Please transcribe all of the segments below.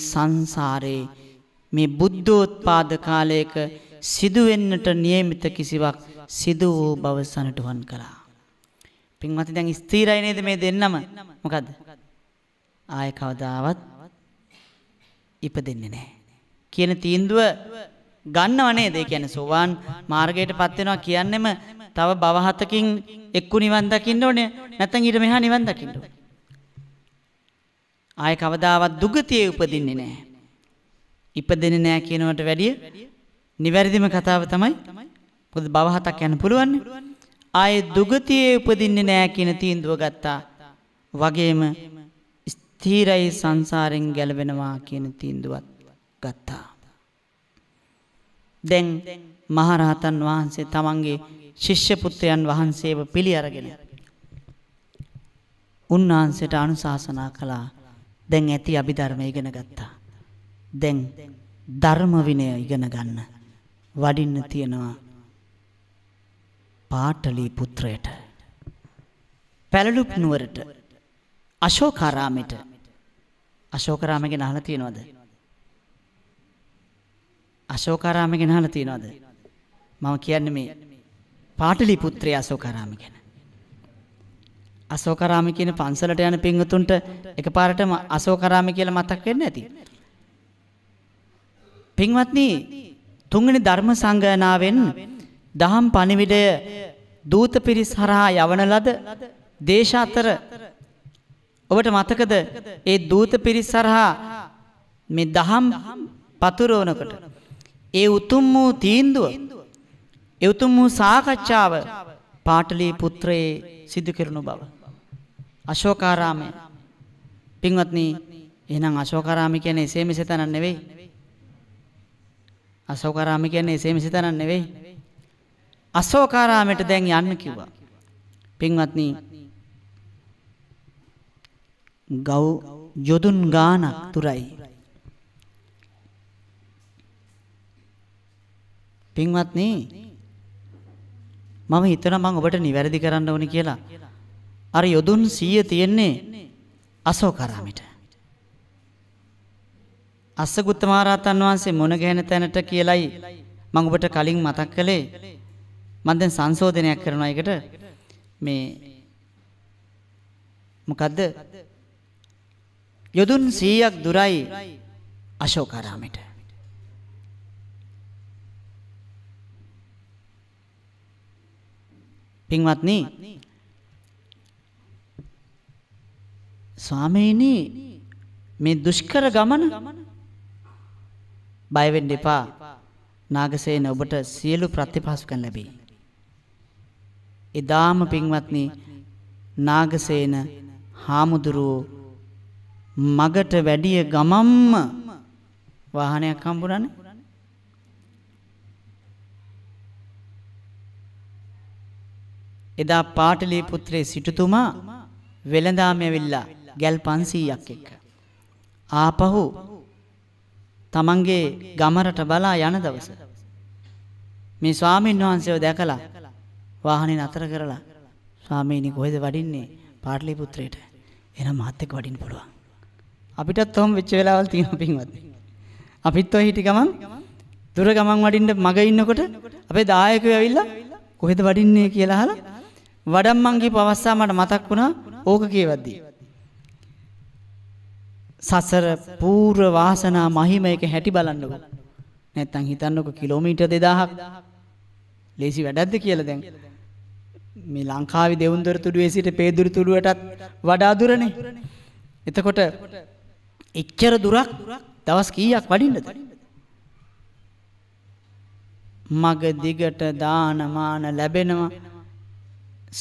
සංසාරයේ මේ බුද්ධෝත්පාද කාලයක සිදුවෙන්නට නියමිත කිසිවක් සිදු වූ බව සනටුවන් කළා. පින්වත්නි දැන් ස්ථිරයි නේද මේ දෙන්නම? මොකද? ආය කවදාවත් ඉපදෙන්නේ නැහැ. කියන තීන්දුව ගන්නව නේද? ඒ කියන්නේ සෝවාන් මාර්ගයටපත් වෙනවා කියන්නෙම තව භව හතකින් එක්කු නිවන් දකින්න ඕනේ. නැත්නම් ඊට මෙහා නිවන් දකින්න ඕනේ. ආය කවදාවත් දුගතියේ උපදින්නේ නැහැ. ඉපදෙන්නේ නැහැ කියනවට වැඩිය නිවැරදිම කතාව තමයි පොද බව හතක් යන පුළුවන්. ආය දුගතියේ උපදින්නේ නැහැ කියන තීන්දුව ගත්තා. වගේම ස්ථීරයි සංසාරෙන් ගැලවෙනවා කියන තීන්දුවත් ගත්තා. දැන් මහරහතන් වහන්සේ තමන්ගේ ශිෂ්‍ය පුත්‍රයන් වහන්සේව පිළි අරගෙන උන්වහන්සේට අනුශාසනා කළා දැන් ඇති අභිධර්මය ඉගෙන ගත්තා. දැන් ධර්ම විනය ඉගෙන ගන්න. වඩින්න තියනවා පාටලි පුත්‍රයට. පැලලුප් නුවරට අශෝකාරාමෙට අශෝකාරාම ගැන අහලා තියෙනවද? අශෝකාරාම ගැන අහලා තියෙනවද? මම කියන්නේ මේ පාටලි පුත්‍රය අශෝකාරාම ගැන. අශෝකාරාම කියන පන්සලට යන පින්වතුන්ට එකපාරටම අශෝකාරාම කියලා මතක් වෙන්නේ නැති. පින්වත්නි තුන්වෙනි ධර්ම සංගයනාවෙන් දහම් පණිවිඩය දූත පිරිස් හරහා යවන ලද දේශ අතර ඔබට මතකද ඒ දූත පිරිස් හරහා මේ දහම් පතුරවනකොට ඒ උතුම් වූ තීන්දුව ඒ උතුම් වූ සාකච්ඡාව පාටලී පුත්‍රයේ සිදු කරනු බව අශෝකාරාමය. පින්වත්නි එහෙනම් අශෝකාරාමය කියන්නේ එසේ මෙසේ තනක් නෙවෙයි. අශෝකාරාමය කියන්නේ එසේ මෙසේ තනක් නෙවෙයි. අශෝකාරාමයට දැන් යන්න කිව්වා. පින්වත්නි ගව් යොදුන් ගානක් තුරයි. පින්වත්නි මම හිතනවා මම ඔබට නිවැරදි කරන්න ඕනේ කියලා. අර යොදුන් 100 තියෙන්නේ අශෝකාරාමෙට. අස්සගුත්ත මහරහතන් වහන්සේ මොන ගැහෙන තැනට කියලයි මම ඔබට කලින් මතක් කළේ. මම දැන් සංශෝධනයක් කරනවා ඒකට මේ මොකද්ද යොදුන් 100ක් දුරයි අශෝකාරාමෙට. පින්වත්නි ස්වාමීනි මේ දුෂ්කර ගමන බය වෙන්න එපා. නාගසේන ඔබට සියලු ප්‍රතිපහසුකම් ලැබේ. එදාම පින්වත්නි නාගසේන හාමුදුරුව මගට වැඩිය ගමම්ම වාහනයක් හම්බුණානේ. එදා පාටලී පුත්‍රේ සිටුතුමා වෙළඳාම ඇවිල්ලා ගැල් 500ක් එක්ක. ආපහු තමන්ගේ ගමරට බලා යන දවස මේ ස්වාමීන් වහන්සේව දැකලා වාහනේ නතර කරලා ස්වාමීනි කොහෙද වඩින්නේ පාටලි පුත්‍රයට එහෙනම් මාත් එක්ක වඩින්න පුළුවන් අපිටත් ඔහොම වෙච්ච වෙලාවල් තියෙනවා පින්වත්නි අපිත් ඔය හිටි ගමන් දුර ගමන් වඩින්න මග ඉන්නකොට අපේ දායකයෝ ඇවිල්ලා කොහෙද වඩින්නේ කියලා අහලා වඩම් මං ගිහපු අවස්ථාව මට මතක් වුණා ඕක කියවද්දී සසර පූර්ව වාසනා මහිමයක හැටි බලන්නකො. නැත්තම් හිතන්නකො කිලෝමීටර් 2000ක් ලේසි වැඩක්ද කියලා දැන්. මේ ලංකාවේ දෙවුන්දොර තුඩුවේ සිට පේදුරු තුඩුවටත් වඩා දුරනේ. එතකොට එච්චර දුරක් දවස් කීයක් වඩින්නද? මග දිගට දානමාන ලැබෙනවා.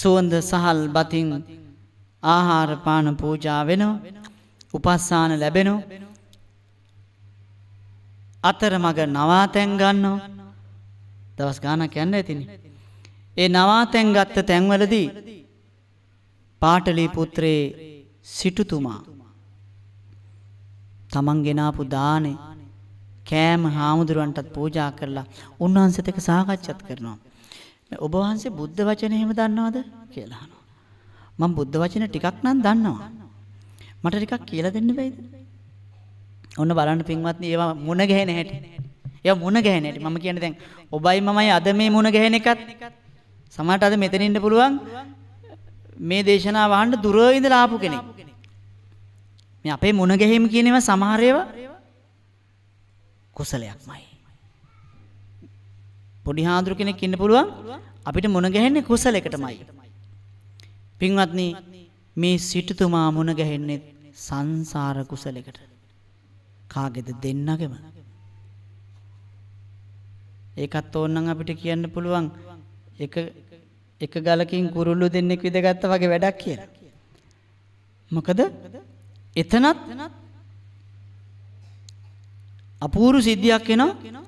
සුවඳ සහල් බතින් ආහාර පාන පූජා වෙනවා. උපස්ථාන ලැබෙනවා. අතරමඟ නවාතැන් ගන්නවා. දවස් ගානක් යන්න ඇතිනි. ඒ නවාතැන් ගත්ත තැන්වලදී පාටලී පුත්‍රේ සිටුතුමා තමන් ගෙනාපු දානේ කෑම හාමුදුරුවන්ටත් පූජා කරලා උන්වහන්සේත් එක්ක සාකච්ඡාත් කරනවා. ඔබ වහන්සේ බුද්ධ වචනේ එහෙම දන්නවද කියලා අහනවා. මම බුද්ධ වචන ටිකක් නම් දන්නවා. මට ටිකක් කියලා දෙන්න බැයිද? ඔන්න බලන්න පින්වත්නි ඒවා මුණ ගැහෙන හැටි. ඒවා මුණ ගැහෙන හැටි. මම කියන්නේ දැන් ඔබයි මමයි අද මේ මුණ ගැහෙන එකත් සමහරට අද මෙතන ඉන්න පුළුවන් මේ දේශනාව අහන්න දුර ඉඳලා ආපු කෙනෙක්. මේ අපේ මුණ ගැහිම කියන ඒවා සමහර ඒවා කුසලයක්මයි. පොඩි හාඳුරු කෙනෙක් ඉන්න පුළුවන් අපිට මුණ ගැහෙන්නේ කුසලයකටමයි. පින්වත්නි මේ සිටුතුමා මුණ ගැහෙන්නේ සංසාර කුසලයකට. කාගෙද දෙන්නගෙම. ඒකත් ඕනනම් අපිට කියන්න පුළුවන් එක එක ගලකින් කුරුල්ලු දෙන්නෙක් විදගත්තා වගේ වැඩක් කියලා. මොකද එතනත් අපූරු සිද්ධියක් වෙනවා.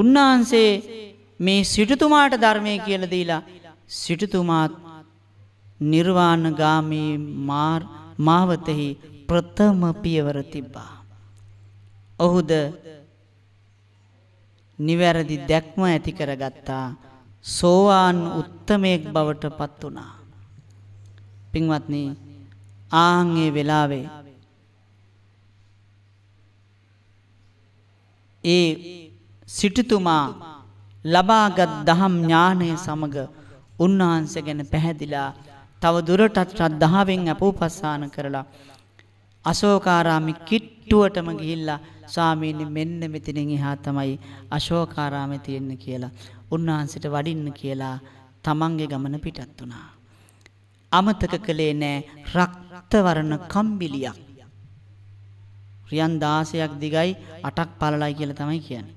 උන්වහන්සේ මේ සිටුතුමාට ධර්මය කියලා දීලා සිටුතුමාත් නිර්වාණගාමී මාවතෙහි ප්‍රථම පියවර තිබ්බා. ඔහුද නිවැරදි දැක්ම ඇති කරගත්තා සෝවාන් උත්තමයෙක් බවට පත් වුණා. පින්වත්නි ආන් ඒ වෙලාවේ ඒ සිටුතුමා ලබාගත් දහම් ඥානය සමග උන්වහන්සේ ගැන පැහැදිලා තව දුරටත් ශ්‍රද්ධාවෙන් අපෝපස්සාන කරලා අශෝකාරාමි කිට්ටුවටම ගිහිල්ලා ස්වාමීනි මෙන්න මෙතනින් එහා තමයි අශෝකාරාමේ තියෙන්නේ කියලා උන්වහන්සේට වඩින්න කියලා තමන්ගේ ගමන පිටත් වුණා. අමතක කළේ නෑ රක්ත වර්ණ කම්බිලියක්. රියන් 16ක් දිගයි 8ක් පළලයි කියලා තමයි කියන්නේ.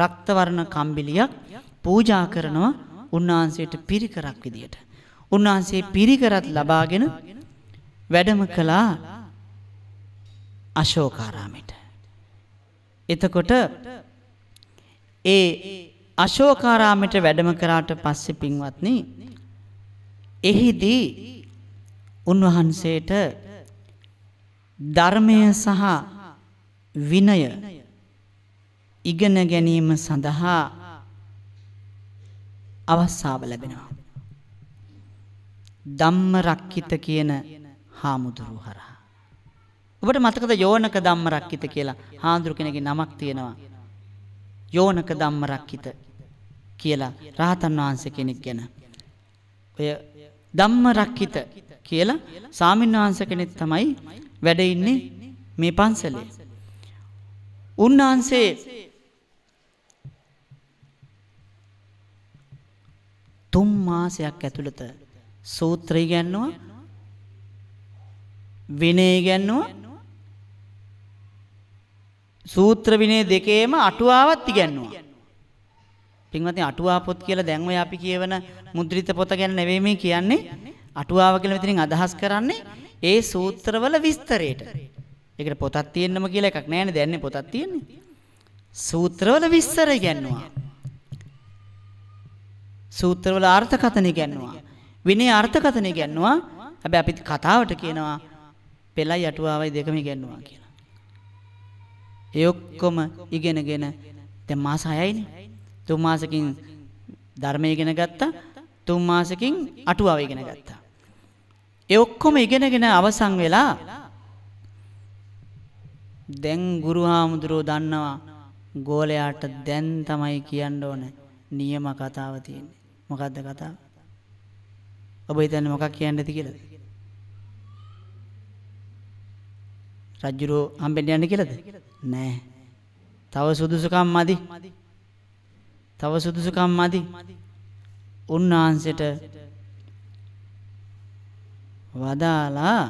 රක්ත වර්ණ කම්බිලියක් පූජා කරනවා උන්වහන්සේට පිරිකරක් විදියට. උන්වහන්සේ පිරිකරත් ලබාගෙන වැඩම කළා අශෝකාරාමයට. එතකොට ඒ අශෝකාරාමයට වැඩම කරාට පස්සෙ පින්වත්නි එහිදී උන්වහන්සේට ධර්මය සහ විනය ඉගෙන ගැනීම සඳහා අවස්ථාව ලැබෙනවා. ධම්ම රක්කිත කියන හාමුදුරු හරහා. ඔබට මතකද යෝනක ධම්ම රක්කිත කියලා හාමුදුරු කෙනෙක්ගේ නමක් තියෙනවා. යෝනක ධම්ම රක්කිත කියලා රහතන් වහන්සේ කෙනෙක් ගැන. ඔය ධම්ම රක්කිත කියලා සාමින් වහන්සේ කෙනෙක් තමයි වැඩ ඉන්නේ මේ පන්සලේ. උන්වහන්සේ තුන් මාසයක් ඇතුළත සූත්‍රය ඉගැන්නුවා විනය ඉගැන්නුවා සූත්‍ර විනය දෙකේම අටුවාවත් ඉගැන්නුවා පින්වත්නි අටුවා පොත් කියලා දැන් ඔය අපි කියවන මුද්‍රිත පොත ගැන නෙවෙයි මේ කියන්නේ අටුවාව කියලා මෙතනින් අදහස් කරන්නේ ඒ සූත්‍රවල විස්තරයට ඒකට පොතක් තියෙන්නම කියලා එකක් නැහැ නේ දැන්නේ පොතක් තියෙන්නේ සූත්‍රවල විස්තර ඉගැන්නුවා සූත්‍රවල අර්ථකථන ඉගැන්නුවා විනේ අර්ථකථනය ගැන්නවා හැබැයි අපි කතාවට කියනවා පෙළයි අටුවාවයි දෙකම ඉගෙනනවා කියලා. ඒ ඔක්කොම ඉගෙනගෙන දැන් මාස 6යිනේ. තුන් මාසකින් ධර්මය ඉගෙන ගත්තා. තුන් මාසකින් අටුවාව ඉගෙන ගත්තා. ඒ ඔක්කොම ඉගෙනගෙන අවසන් වෙලා දැන් ගුරු හාමුදුරුවෝ දන්නවා ගෝලයාට දැන් තමයි කියන්න ඕන නියම කතාව තියෙන්නේ. මොකද්ද කතාව? ඔබ හිතන්නේ මොකක් කියන්නද කියලාද? රජුරෝ හම්බෙන්න යන්න කියලාද? නෑ. තව සුදුසුකම් මදි. තව සුදුසුකම් මදි. උන්වහන්සේට වදාලා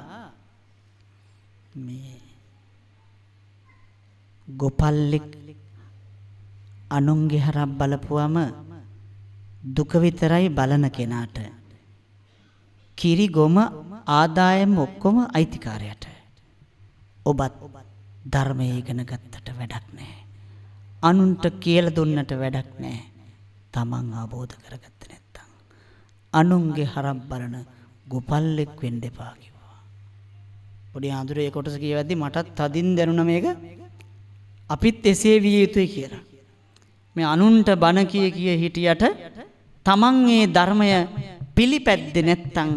මේ ගොපල්ලෙක් අනුන්ගේ හරක් බලපුවම දුක විතරයි බලන කෙනාට කිරිගොම ආදායම් ඔක්කොම අයිතිකාරයට. ඔබත් ධර්මයේ ඉගෙන ගත්තට වැඩක් නැහැ. අනුන්ට කියලා දුන්නට වැඩක් නැහැ. තමන් ආબોධ කරගත්තේ නැත්තම් අනුන්ගේ හරම් බලන ගොපල්ලෙක් වෙන්න එපා කිව්වා. පොඩි ආඳුරේ කොටස කියවද්දි මටත් තදින් දැනුණා මේක අපිත් එසේ විය යුතුයි කියලා. මේ අනුන්ට බන කිය කිය හිටියට තමන් ඒ ධර්මය පිළිපැද්දේ නැත්තම්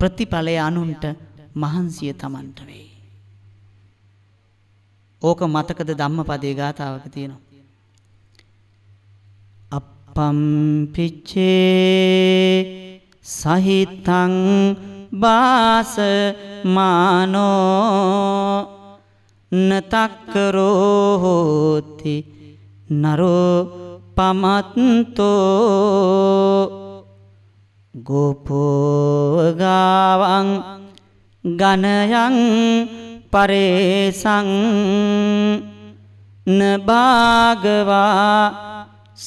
ප්‍රතිඵලය අනුන්ට මහන්සිය Tamanට වෙයි. ඕක මතකද ධම්මපදයේ ගාතාවක තියෙනවා. අප්පම් පිච්චේ සහිතං බාස මානෝ නතක්කරෝ හෝති නරෝ පමත්තෝ ගෝපෝගාවං ගණයන් පරේසං නභාගවා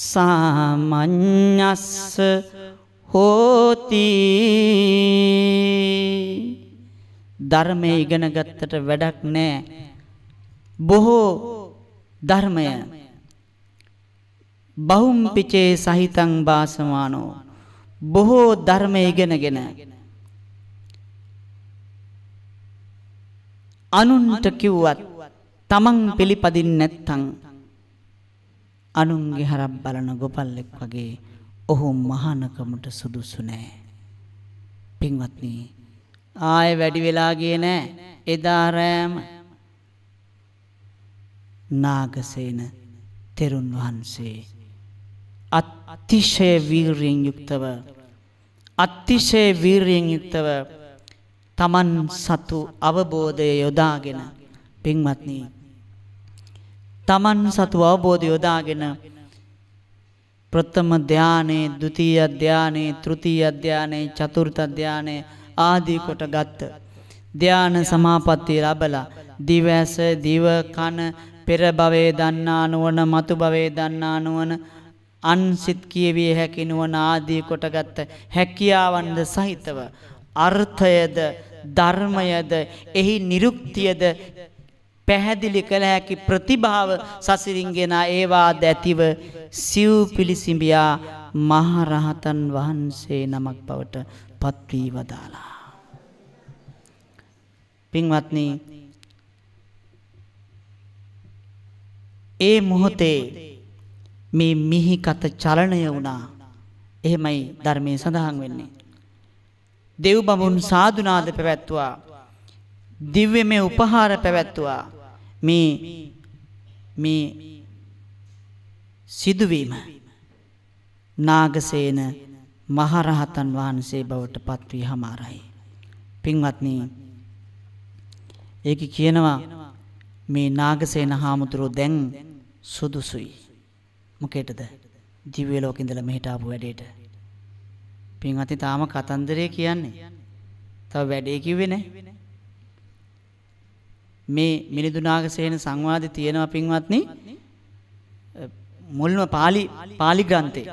සාමඤ්ඤස්ස හෝති ධර්මයේ ඉගෙන ගත්තට වැඩක් නැහැ බොහෝ ධර්මය බහුම්පිචේ සහිතං වාසමානෝ බොහෝ ධර්ම ඉගෙනගෙන අනුන්ට කිව්වත් තමන් පිළිපදින්නේ නැත්නම් අනුන්ගේ හරක් බලන ගොපල්ලෙක් වගේ ඔහු මහානකමට සුදුසු නෑ. පින්වත්නි ආය වැඩි වෙලා ගියේ නෑ. එදා රෑම නාගසේන තෙරුන් වහන්සේ අතිශය වීරියෙන් යුක්තව අත්තිශය වීරයෙන් යුක්තව තමන් සතු අවබෝධය යොදාගෙන පින්වත්නි තමන් සතු අවබෝධය යොදාගෙන ප්‍රථම ධානයේ ဒုတိယ ධානයේ තෘතිය ධානයේ චතුර්ථ ධානයේ ආදී කොට ගත්ත ධාන සමාපත්තිය ලැබලා දිවැස දිව කන පෙර භවයේ දන්නා නුවණ මතු භවයේ දන්නා නුවණ අන්සිත් කියවිය හැකි නුවණ ආදී කොටගත් හැකියාවන්ද සහිතව අර්ථයද ධර්මයද එහි නිරුක්තියද පැහැදිලි කළ හැකි ප්‍රතිභාව සසිරින් ගෙන ඒවා දැතිව සිව් පිළිසිඹියා මහරහතන් වහන්සේ නමක් බවට පත්වී වදාලා. පින්වත්නි ඒ මොහොතේ මේ මිහිකත චලනය වුණා. එහෙමයි ධර්මයේ සඳහන් වෙන්නේ. දෙව් බඹුන් සාදුනාද පැවැත්තුවා. දිව්‍යමය උපහාර පැවැත්තුවා. මේ මේ සිදුවීම නාගසේන මහරහතන් වහන්සේ බවට පත් වී හමාරයි. පින්වත්නි ඒක කියනවා මේ නාගසේන හාමුදුරුවෝ දැන් සුදුසුයි. මොකේටද? දිව්‍ය ලෝකේ ඉඳලා මෙහෙට ආපු වැඩේට. පින්වත්නි තාම කතන්දරේ කියන්නේ. තව වැඩේ කිව්වේ නෑ. මේ මිලිඳුනාගසේන සංවාදේ තියෙනවා පින්වත්නි. මුල්ම පාලි පාලි ග්‍රන්ථේ.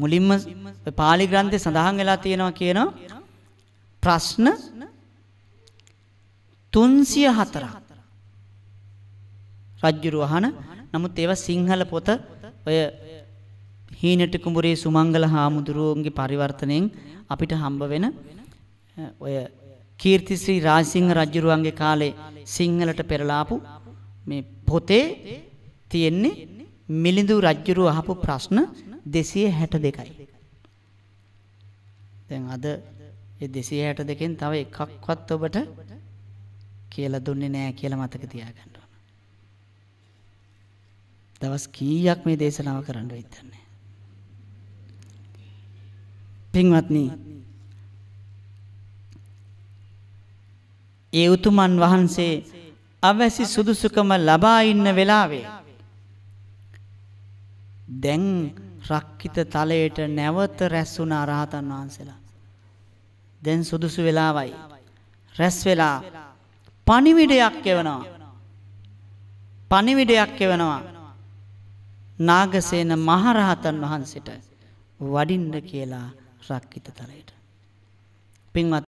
මුලින්ම පාලි ග්‍රන්ථේ සඳහන් වෙලා තියෙනවා කියනවා ප්‍රශ්න 304ක්. රජ්ජුරු වහන නමුත් ඒවා සිංහල පොත ඔය හීනට කුඹුරේ සුමංගල හාමුදුරුවන්ගේ පරිවර්තනයෙන් අපිට හම්බ වෙන ඔය කීර්තිශ්‍රී රාජසිංහ රජුරුවන්ගේ කාලේ සිංහලට පෙරලාපු මේ පොතේ තියෙන්නේ මිලිඳු රජුරුව අහපු ප්‍රශ්න 262යි. දැන් අද ඒ 262න් තව එකක්වත් ඔබට කියලා දුන්නේ නැහැ කියලා මතක තියාගන්න. දවස් කීයක් මේ දේශනාව කරන්න වෙන්නේ. පින්වත්නි ඒ උතුමන් වහන්සේ අවැසි සුදුසුකම ලබා ඉන්න වෙලාවේ දැන් රක්කිත තලයට නැවත රැස්ුණ අරහතන් වහන්සේලා. දැන් සුදුසු වෙලාවයි. රැස් වෙලා පණිවිඩයක් එවනවා. පණිවිඩයක් එවනවා. නාගසේන මහරහතන් වහන්සේට වඩින්න කියලා රක්කිත තලයට. පින්වත්